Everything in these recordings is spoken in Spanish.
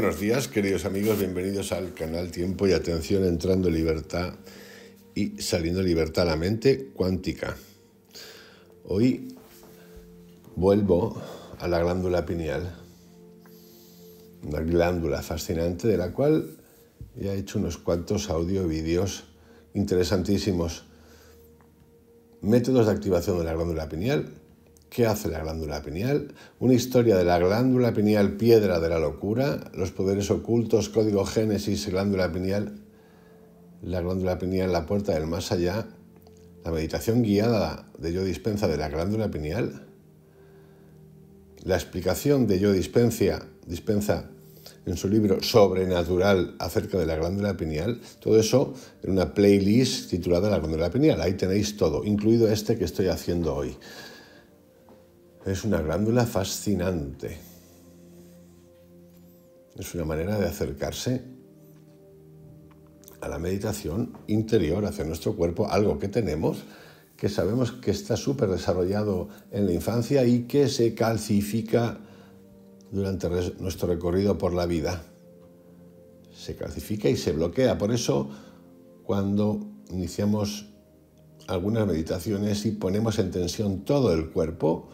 buenos días, queridos amigos, bienvenidos al canal Tiempo y Atención Entrando en Libertad y Saliendo Libertad la Mente Cuántica. Hoy vuelvo a la glándula pineal, una glándula fascinante de la cual ya he hecho unos cuantos audio vídeos interesantísimos. Métodos de activación de la glándula pineal ¿Qué hace la glándula pineal? Una historia de la glándula pineal piedra de la locura, los poderes ocultos, código génesis, glándula pineal, la glándula pineal, la puerta del más allá, la meditación guiada de yo dispensa de la glándula pineal, la explicación de yo dispensa, dispensa en su libro Sobrenatural acerca de la glándula pineal, todo eso en una playlist titulada La glándula pineal. Ahí tenéis todo, incluido este que estoy haciendo hoy. Es una glándula fascinante. Es una manera de acercarse a la meditación interior, hacia nuestro cuerpo, algo que tenemos, que sabemos que está súper desarrollado en la infancia y que se calcifica durante nuestro recorrido por la vida. Se calcifica y se bloquea. Por eso, cuando iniciamos algunas meditaciones y ponemos en tensión todo el cuerpo,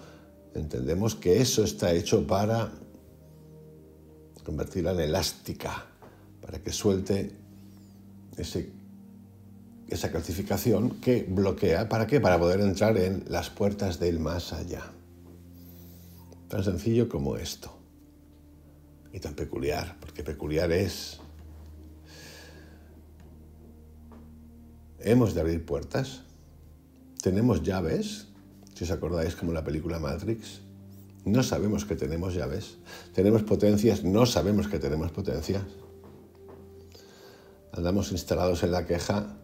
entendemos que eso está hecho para convertirla en elástica, para que suelte esa calcificación que bloquea. ¿Para qué? Para poder entrar en las puertas del más allá. Tan sencillo como esto. Y tan peculiar, porque peculiar es... Hemos de abrir puertas. Tenemos llaves si os acordáis como la película Matrix, no sabemos que tenemos llaves, tenemos potencias, no sabemos que tenemos potencias. Andamos instalados en la queja,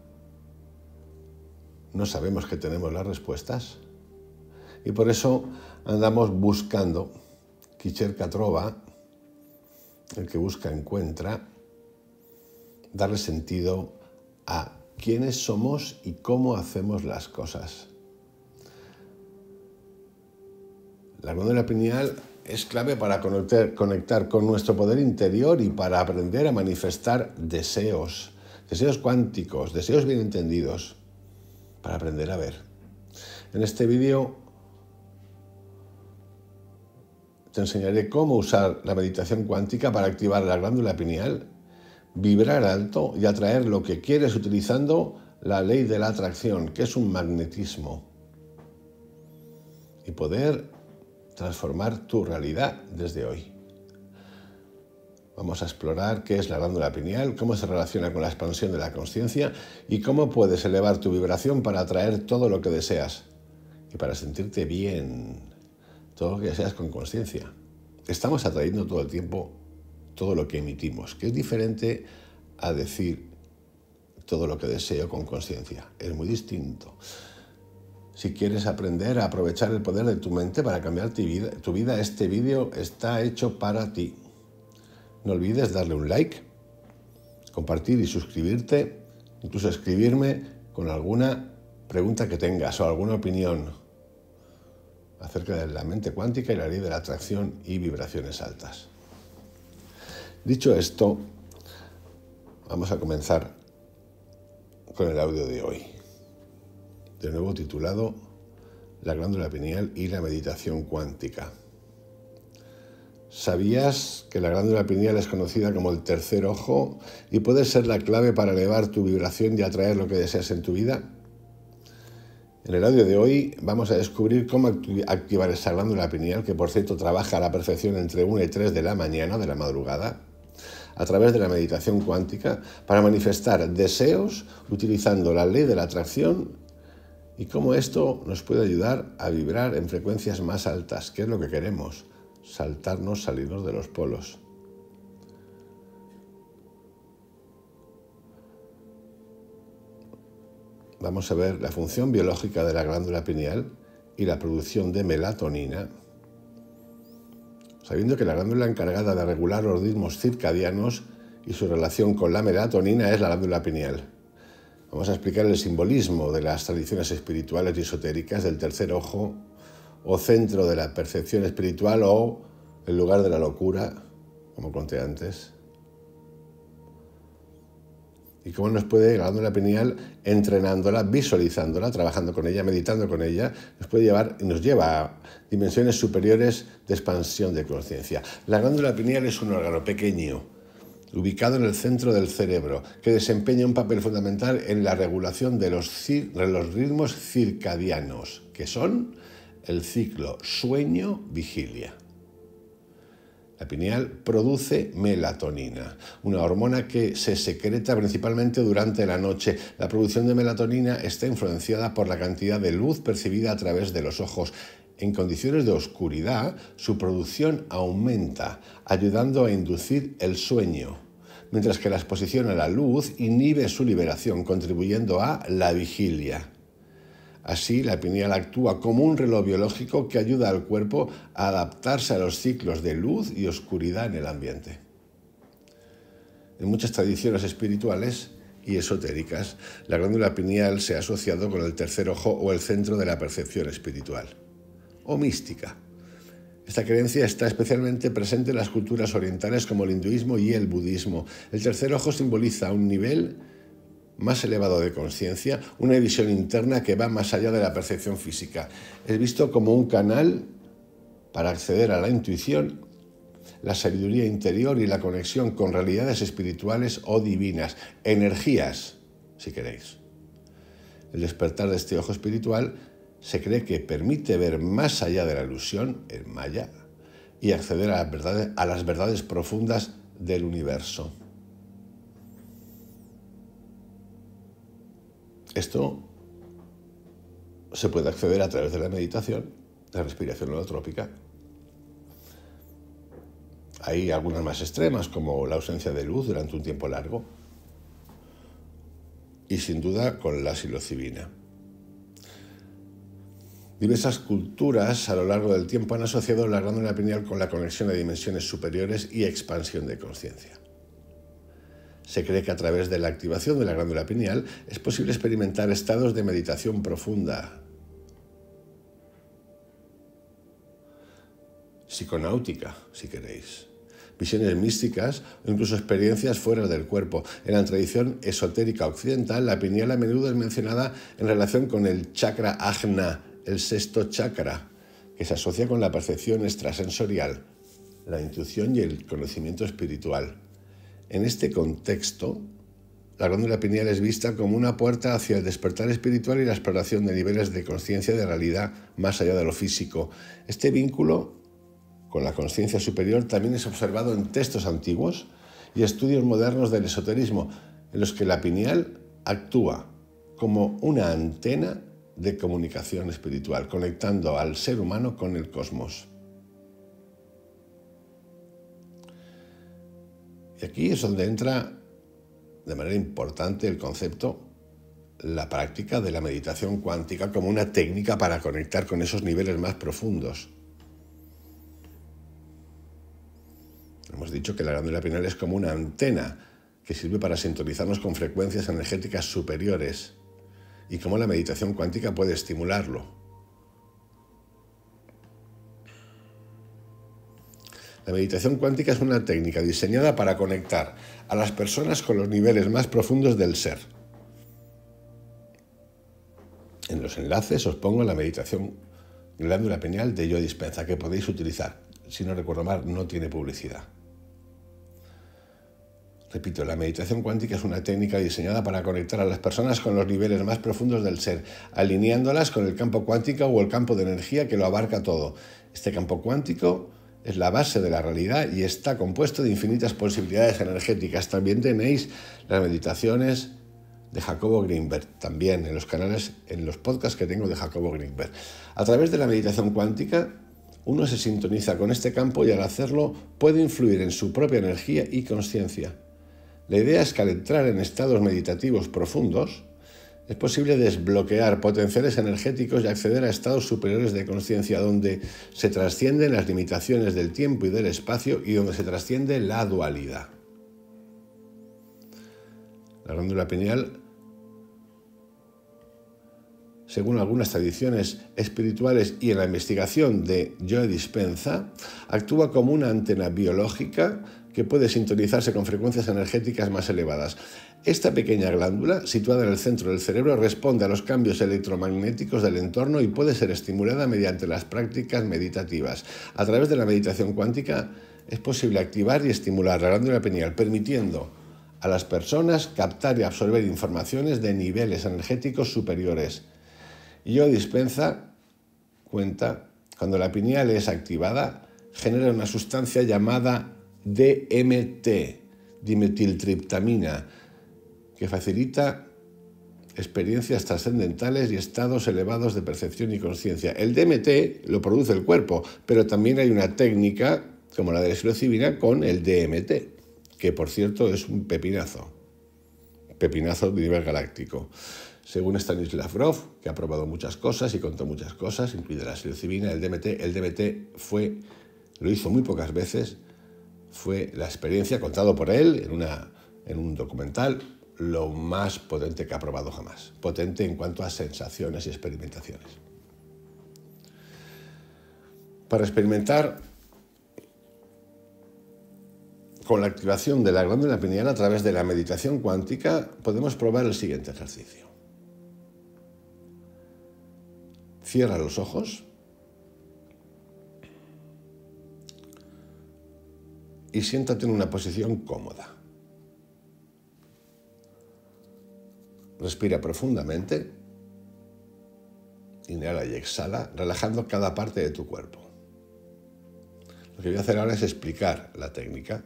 no sabemos que tenemos las respuestas. Y por eso andamos buscando. Kicherka trova, el que busca encuentra, darle sentido a quiénes somos y cómo hacemos las cosas. La glándula pineal es clave para conectar, con nuestro poder interior y para aprender a manifestar deseos, deseos cuánticos, deseos bien entendidos, para aprender a ver. En este vídeo te enseñaré cómo usar la meditación cuántica para activar la glándula pineal, vibrar alto y atraer lo que quieres utilizando la ley de la atracción, que es un magnetismo, y poder transformar tu realidad desde hoy. Vamos a explorar qué es la glándula pineal, cómo se relaciona con la expansión de la conciencia y cómo puedes elevar tu vibración para atraer todo lo que deseas y para sentirte bien, todo lo que deseas con conciencia. Estamos atrayendo todo el tiempo todo lo que emitimos, que es diferente a decir todo lo que deseo con conciencia. Es muy distinto. Si quieres aprender a aprovechar el poder de tu mente para cambiar tu vida, este vídeo está hecho para ti. No olvides darle un like, compartir y suscribirte, incluso escribirme con alguna pregunta que tengas o alguna opinión acerca de la mente cuántica y la ley de la atracción y vibraciones altas. Dicho esto, vamos a comenzar con el audio de hoy de nuevo titulado La glándula pineal y la meditación cuántica. ¿Sabías que la glándula pineal es conocida como el tercer ojo y puede ser la clave para elevar tu vibración y atraer lo que deseas en tu vida? En el audio de hoy vamos a descubrir cómo activar esa glándula pineal, que por cierto trabaja a la perfección entre 1 y 3 de la mañana, de la madrugada, a través de la meditación cuántica, para manifestar deseos utilizando la ley de la atracción y cómo esto nos puede ayudar a vibrar en frecuencias más altas, que es lo que queremos, saltarnos, salirnos de los polos. Vamos a ver la función biológica de la glándula pineal y la producción de melatonina. Sabiendo que la glándula encargada de regular los ritmos circadianos y su relación con la melatonina es la glándula pineal. Vamos a explicar el simbolismo de las tradiciones espirituales y esotéricas del tercer ojo o centro de la percepción espiritual o el lugar de la locura, como conté antes. Y cómo nos puede, la glándula pineal, entrenándola, visualizándola, trabajando con ella, meditando con ella, nos puede llevar y nos lleva a dimensiones superiores de expansión de conciencia. La glándula pineal es un órgano pequeño, ubicado en el centro del cerebro, que desempeña un papel fundamental en la regulación de los, ritmos circadianos, que son el ciclo sueño-vigilia. La pineal produce melatonina, una hormona que se secreta principalmente durante la noche. La producción de melatonina está influenciada por la cantidad de luz percibida a través de los ojos en condiciones de oscuridad, su producción aumenta, ayudando a inducir el sueño, mientras que la exposición a la luz inhibe su liberación, contribuyendo a la vigilia. Así, la pineal actúa como un reloj biológico que ayuda al cuerpo a adaptarse a los ciclos de luz y oscuridad en el ambiente. En muchas tradiciones espirituales y esotéricas, la glándula pineal se ha asociado con el tercer ojo o el centro de la percepción espiritual o mística. Esta creencia está especialmente presente en las culturas orientales como el hinduismo y el budismo. El tercer ojo simboliza un nivel más elevado de conciencia, una visión interna que va más allá de la percepción física. Es visto como un canal para acceder a la intuición, la sabiduría interior y la conexión con realidades espirituales o divinas, energías, si queréis. El despertar de este ojo espiritual se cree que permite ver más allá de la ilusión, el maya, y acceder a las verdades, a las verdades profundas del universo. Esto se puede acceder a través de la meditación, la respiración holotrópica. Hay algunas más extremas, como la ausencia de luz durante un tiempo largo, y sin duda con la psilocibina. Diversas culturas a lo largo del tiempo han asociado la glándula pineal con la conexión a dimensiones superiores y expansión de conciencia. Se cree que a través de la activación de la glándula pineal es posible experimentar estados de meditación profunda, psiconáutica, si queréis, visiones místicas o incluso experiencias fuera del cuerpo. En la tradición esotérica occidental, la pineal a menudo es mencionada en relación con el chakra ajna el sexto chakra, que se asocia con la percepción extrasensorial, la intuición y el conocimiento espiritual. En este contexto, la glándula pineal es vista como una puerta hacia el despertar espiritual y la exploración de niveles de conciencia de realidad más allá de lo físico. Este vínculo con la conciencia superior también es observado en textos antiguos y estudios modernos del esoterismo, en los que la pineal actúa como una antena de comunicación espiritual, conectando al ser humano con el cosmos. Y aquí es donde entra de manera importante el concepto, la práctica de la meditación cuántica como una técnica para conectar con esos niveles más profundos. Hemos dicho que la glándula pineal es como una antena que sirve para sintonizarnos con frecuencias energéticas superiores y cómo la meditación cuántica puede estimularlo. La meditación cuántica es una técnica diseñada para conectar a las personas con los niveles más profundos del ser. En los enlaces os pongo la meditación glándula pineal de Yo Dispensa que podéis utilizar. Si no recuerdo mal, no tiene publicidad. Repito, la meditación cuántica es una técnica diseñada para conectar a las personas con los niveles más profundos del ser, alineándolas con el campo cuántico o el campo de energía que lo abarca todo. Este campo cuántico es la base de la realidad y está compuesto de infinitas posibilidades energéticas. También tenéis las meditaciones de Jacobo Greenberg, también en los canales, en los podcasts que tengo de Jacobo Greenberg. A través de la meditación cuántica, uno se sintoniza con este campo y al hacerlo puede influir en su propia energía y conciencia. La idea es que al entrar en estados meditativos profundos, es posible desbloquear potenciales energéticos y acceder a estados superiores de conciencia donde se trascienden las limitaciones del tiempo y del espacio y donde se trasciende la dualidad. La glándula pineal, según algunas tradiciones espirituales y en la investigación de Joe Dispenza, actúa como una antena biológica que puede sintonizarse con frecuencias energéticas más elevadas. Esta pequeña glándula, situada en el centro del cerebro, responde a los cambios electromagnéticos del entorno y puede ser estimulada mediante las prácticas meditativas. A través de la meditación cuántica es posible activar y estimular la glándula pineal, permitiendo a las personas captar y absorber informaciones de niveles energéticos superiores. Yo dispensa cuenta, cuando la pineal es activada, genera una sustancia llamada DMT, dimetiltriptamina, que facilita experiencias trascendentales y estados elevados de percepción y conciencia. El DMT lo produce el cuerpo, pero también hay una técnica como la de la psilocibina con el DMT, que por cierto es un pepinazo, pepinazo de nivel galáctico. Según Stanislav Grof, que ha probado muchas cosas y contó muchas cosas, incluida la psilocibina, el DMT, el DMT fue lo hizo muy pocas veces fue la experiencia, contado por él en, en un documental, lo más potente que ha probado jamás. Potente en cuanto a sensaciones y experimentaciones. Para experimentar con la activación de la glándula pineal a través de la meditación cuántica, podemos probar el siguiente ejercicio. Cierra los ojos y siéntate en una posición cómoda. Respira profundamente. Inhala y exhala, relajando cada parte de tu cuerpo. Lo que voy a hacer ahora es explicar la técnica.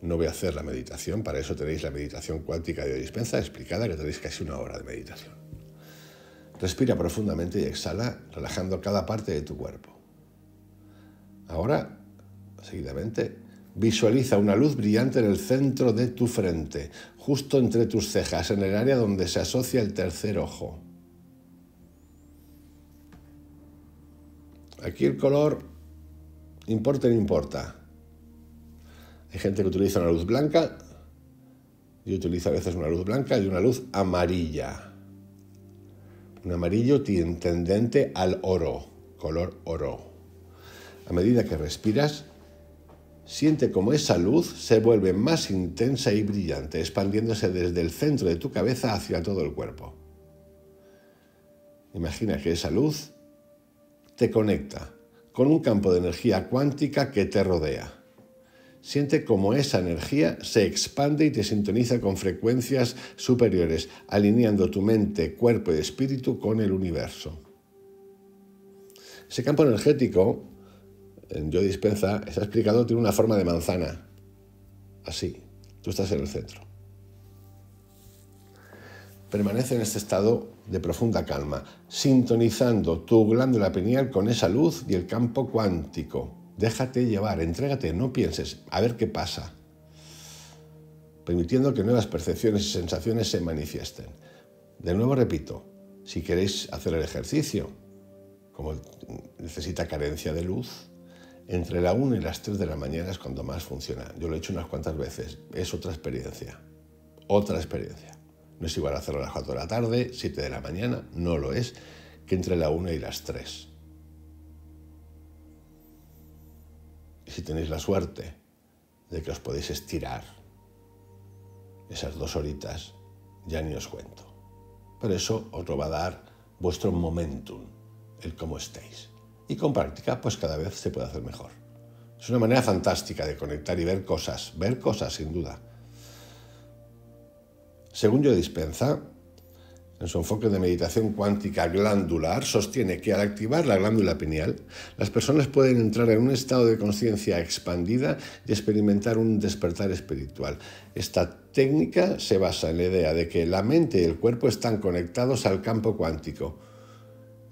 No voy a hacer la meditación, para eso tenéis la meditación cuántica de dispensa explicada, que tenéis casi una hora de meditación. Respira profundamente y exhala, relajando cada parte de tu cuerpo. Ahora, seguidamente, Visualiza una luz brillante en el centro de tu frente, justo entre tus cejas, en el área donde se asocia el tercer ojo. Aquí el color importa no importa. Hay gente que utiliza una luz blanca. Yo utilizo a veces una luz blanca y una luz amarilla. Un amarillo tendente al oro, color oro. A medida que respiras, Siente como esa luz se vuelve más intensa y brillante, expandiéndose desde el centro de tu cabeza hacia todo el cuerpo. Imagina que esa luz te conecta con un campo de energía cuántica que te rodea. Siente como esa energía se expande y te sintoniza con frecuencias superiores, alineando tu mente, cuerpo y espíritu con el universo. Ese campo energético yo Dispensa, está explicado, tiene una forma de manzana. Así. Tú estás en el centro. Permanece en este estado de profunda calma, sintonizando tu glándula pineal con esa luz y el campo cuántico. Déjate llevar, entrégate, no pienses, a ver qué pasa, permitiendo que nuevas percepciones y sensaciones se manifiesten. De nuevo repito, si queréis hacer el ejercicio, como necesita carencia de luz, entre la 1 y las 3 de la mañana es cuando más funciona. Yo lo he hecho unas cuantas veces. Es otra experiencia. Otra experiencia. No es igual hacerlo a las 4 de la tarde, 7 de la mañana, no lo es, que entre la 1 y las 3. Y si tenéis la suerte de que os podéis estirar esas dos horitas, ya ni os cuento. Pero eso os lo va a dar vuestro momentum, el cómo estéis y con práctica pues cada vez se puede hacer mejor. Es una manera fantástica de conectar y ver cosas, ver cosas sin duda. Según yo dispensa, en su enfoque de meditación cuántica glandular, sostiene que al activar la glándula pineal, las personas pueden entrar en un estado de conciencia expandida y experimentar un despertar espiritual. Esta técnica se basa en la idea de que la mente y el cuerpo están conectados al campo cuántico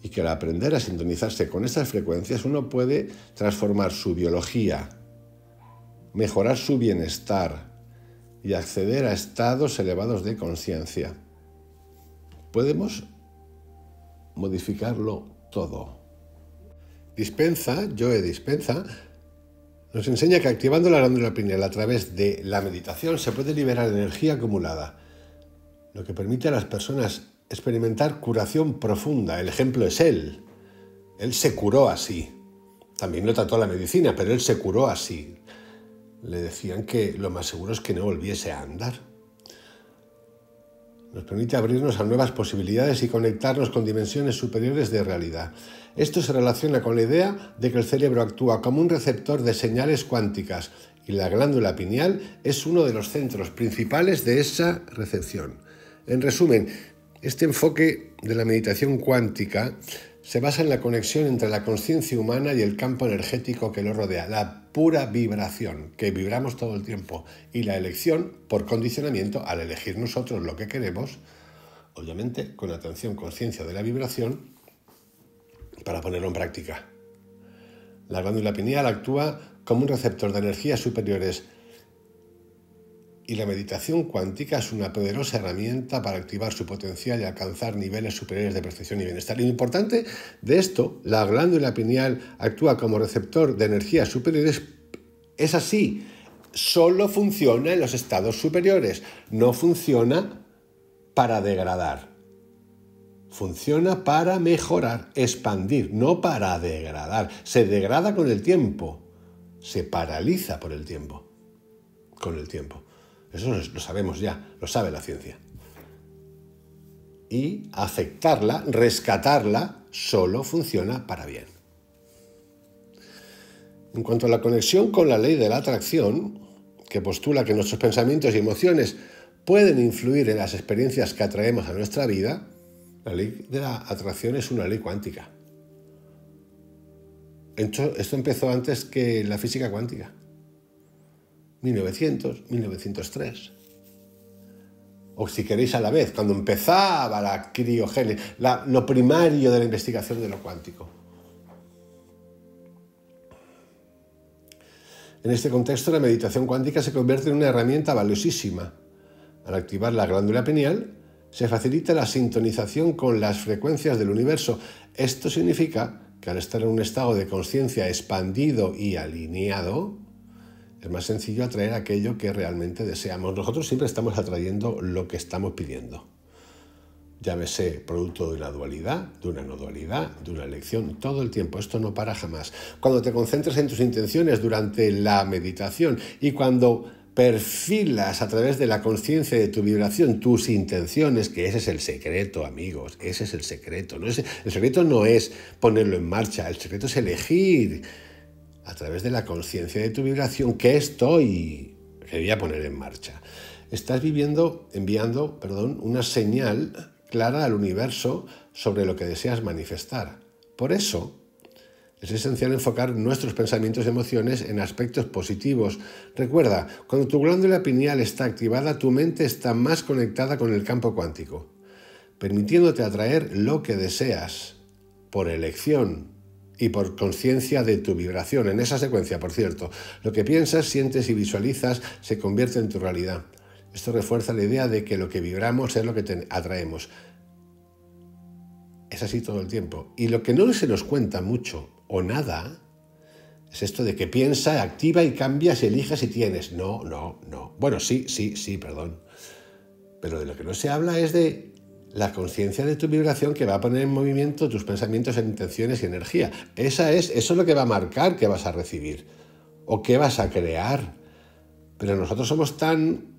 y que al aprender a sintonizarse con estas frecuencias uno puede transformar su biología, mejorar su bienestar y acceder a estados elevados de conciencia. Podemos modificarlo todo. Dispensa, Joe Dispensa, nos enseña que activando la glándula pineal a través de la meditación se puede liberar energía acumulada, lo que permite a las personas experimentar curación profunda. El ejemplo es él. Él se curó así. También lo trató la medicina, pero él se curó así. Le decían que lo más seguro es que no volviese a andar. Nos permite abrirnos a nuevas posibilidades y conectarnos con dimensiones superiores de realidad. Esto se relaciona con la idea de que el cerebro actúa como un receptor de señales cuánticas y la glándula pineal es uno de los centros principales de esa recepción. En resumen, este enfoque de la meditación cuántica se basa en la conexión entre la conciencia humana y el campo energético que lo rodea, la pura vibración que vibramos todo el tiempo y la elección por condicionamiento al elegir nosotros lo que queremos, obviamente con atención conciencia de la vibración, para ponerlo en práctica. La glándula pineal actúa como un receptor de energías superiores y la meditación cuántica es una poderosa herramienta para activar su potencial y alcanzar niveles superiores de percepción y bienestar. lo importante de esto, la glándula pineal actúa como receptor de energías superiores, es así, solo funciona en los estados superiores, no funciona para degradar. Funciona para mejorar, expandir, no para degradar. Se degrada con el tiempo, se paraliza por el tiempo, con el tiempo. Eso lo sabemos ya, lo sabe la ciencia. Y aceptarla, rescatarla, solo funciona para bien. En cuanto a la conexión con la ley de la atracción, que postula que nuestros pensamientos y emociones pueden influir en las experiencias que atraemos a nuestra vida, la ley de la atracción es una ley cuántica. Esto, empezó antes que la física cuántica. 1900, 1903. O si queréis a la vez, cuando empezaba la criogénesis, lo primario de la investigación de lo cuántico. En este contexto, la meditación cuántica se convierte en una herramienta valiosísima. Al activar la glándula pineal, se facilita la sintonización con las frecuencias del universo. Esto significa que al estar en un estado de conciencia expandido y alineado, es más sencillo atraer aquello que realmente deseamos. Nosotros siempre estamos atrayendo lo que estamos pidiendo. Llámese producto de una dualidad, de una no dualidad, de una elección, todo el tiempo. Esto no para jamás. Cuando te concentras en tus intenciones durante la meditación y cuando perfilas a través de la conciencia de tu vibración tus intenciones, que ese es el secreto, amigos, ese es el secreto. No el secreto no es ponerlo en marcha, el secreto es elegir a través de la conciencia de tu vibración que estoy a poner en marcha. Estás viviendo, enviando, perdón, una señal clara al universo sobre lo que deseas manifestar. Por eso, es esencial enfocar nuestros pensamientos y emociones en aspectos positivos. Recuerda, cuando tu glándula pineal está activada, tu mente está más conectada con el campo cuántico, permitiéndote atraer lo que deseas por elección y por conciencia de tu vibración. En esa secuencia, por cierto, lo que piensas, sientes y visualizas se convierte en tu realidad. Esto refuerza la idea de que lo que vibramos es lo que atraemos. Es así todo el tiempo. Y lo que no se nos cuenta mucho o nada es esto de que piensa, activa y cambia, si elijas y tienes. No, no, no. Bueno, sí, sí, sí, perdón. Pero de lo que no se habla es de la conciencia de tu vibración que va a poner en movimiento tus pensamientos, intenciones y energía. Esa es, eso es lo que va a marcar que vas a recibir o qué vas a crear. Pero nosotros somos tan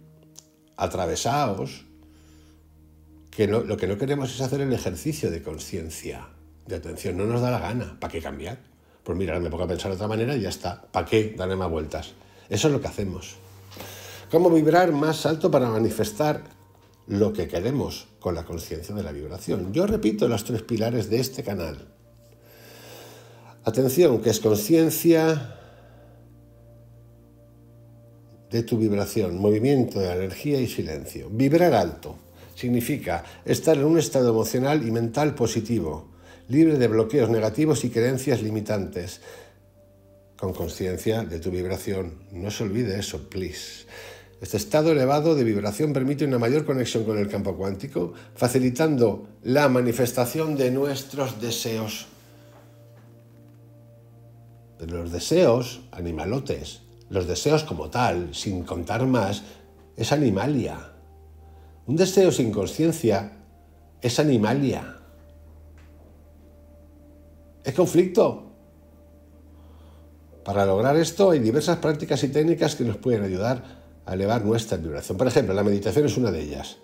atravesados que lo que no queremos es hacer el ejercicio de conciencia, de atención. No nos da la gana. ¿Para qué cambiar? Pues mira, me pongo a pensar de otra manera y ya está. ¿Para qué darle más vueltas? Eso es lo que hacemos. ¿Cómo vibrar más alto para manifestar lo que queremos con la conciencia de la vibración. Yo repito los tres pilares de este canal. Atención, que es conciencia de tu vibración, movimiento de energía y silencio. Vibrar alto significa estar en un estado emocional y mental positivo, libre de bloqueos negativos y creencias limitantes, con conciencia de tu vibración. No se olvide eso, please. Este estado elevado de vibración permite una mayor conexión con el campo cuántico, facilitando la manifestación de nuestros deseos. De los deseos animalotes, los deseos como tal, sin contar más, es animalia. Un deseo sin conciencia es animalia. Es conflicto. Para lograr esto hay diversas prácticas y técnicas que nos pueden ayudar a elevar nuestra vibración. Por ejemplo, la meditación es una de ellas.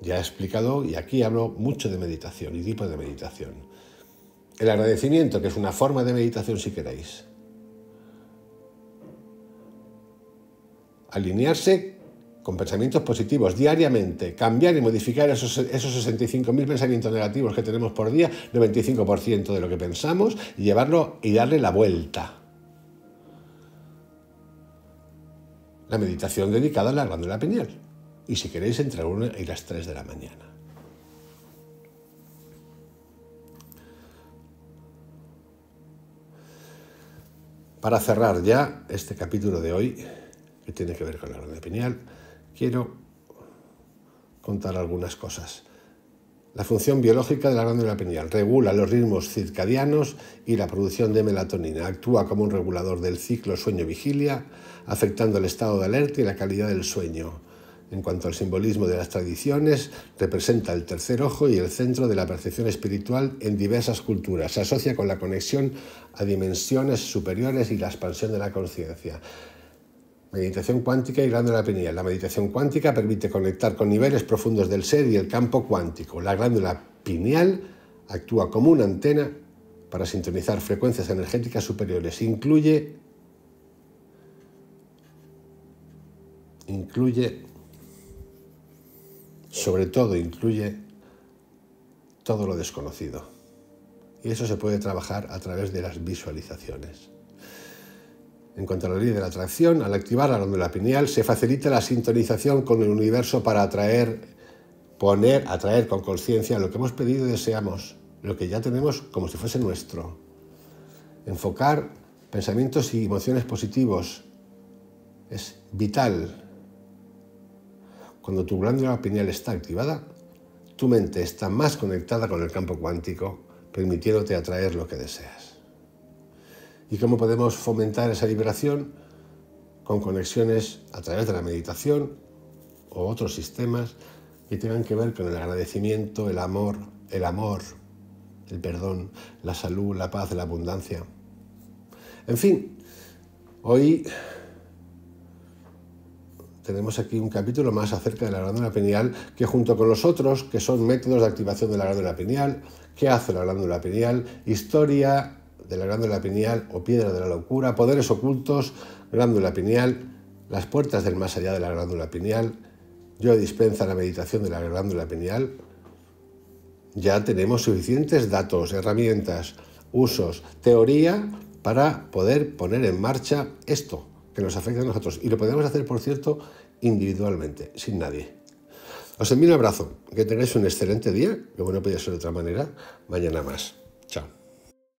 Ya he explicado y aquí hablo mucho de meditación y tipos de meditación. El agradecimiento, que es una forma de meditación si queréis. Alinearse con pensamientos positivos diariamente, cambiar y modificar esos, esos 65.000 pensamientos negativos que tenemos por día, 95% de lo que pensamos, y llevarlo y darle la vuelta. la meditación dedicada a la glándula pineal. Y si queréis, entre una 1 y las 3 de la mañana. Para cerrar ya este capítulo de hoy, que tiene que ver con la glándula pineal, quiero contar algunas cosas la función biológica de la glándula pineal. Regula los ritmos circadianos y la producción de melatonina. Actúa como un regulador del ciclo sueño-vigilia, afectando el estado de alerta y la calidad del sueño. En cuanto al simbolismo de las tradiciones, representa el tercer ojo y el centro de la percepción espiritual en diversas culturas. Se asocia con la conexión a dimensiones superiores y la expansión de la conciencia. Meditación cuántica y glándula pineal. La meditación cuántica permite conectar con niveles profundos del ser y el campo cuántico. La glándula pineal actúa como una antena para sintonizar frecuencias energéticas superiores. Incluye incluye sobre todo incluye todo lo desconocido. Y eso se puede trabajar a través de las visualizaciones. En cuanto a la ley de la atracción, al activar la glándula pineal se facilita la sintonización con el universo para atraer, poner, atraer con conciencia lo que hemos pedido y deseamos, lo que ya tenemos como si fuese nuestro. Enfocar pensamientos y emociones positivos es vital. Cuando tu glándula pineal está activada, tu mente está más conectada con el campo cuántico, permitiéndote atraer lo que deseas y cómo podemos fomentar esa liberación con conexiones a través de la meditación o otros sistemas que tengan que ver con el agradecimiento, el amor, el amor, el perdón, la salud, la paz, la abundancia. En fin, hoy tenemos aquí un capítulo más acerca de la glándula pineal que junto con los otros, que son métodos de activación de la glándula pineal, qué hace la glándula pineal, historia de la glándula pineal o piedra de la locura, poderes ocultos, glándula pineal, las puertas del más allá de la glándula pineal, yo dispensa la meditación de la glándula pineal. Ya tenemos suficientes datos, herramientas, usos, teoría para poder poner en marcha esto que nos afecta a nosotros. Y lo podemos hacer, por cierto, individualmente, sin nadie. Os envío un abrazo, que tengáis un excelente día, como no podía ser de otra manera, mañana más.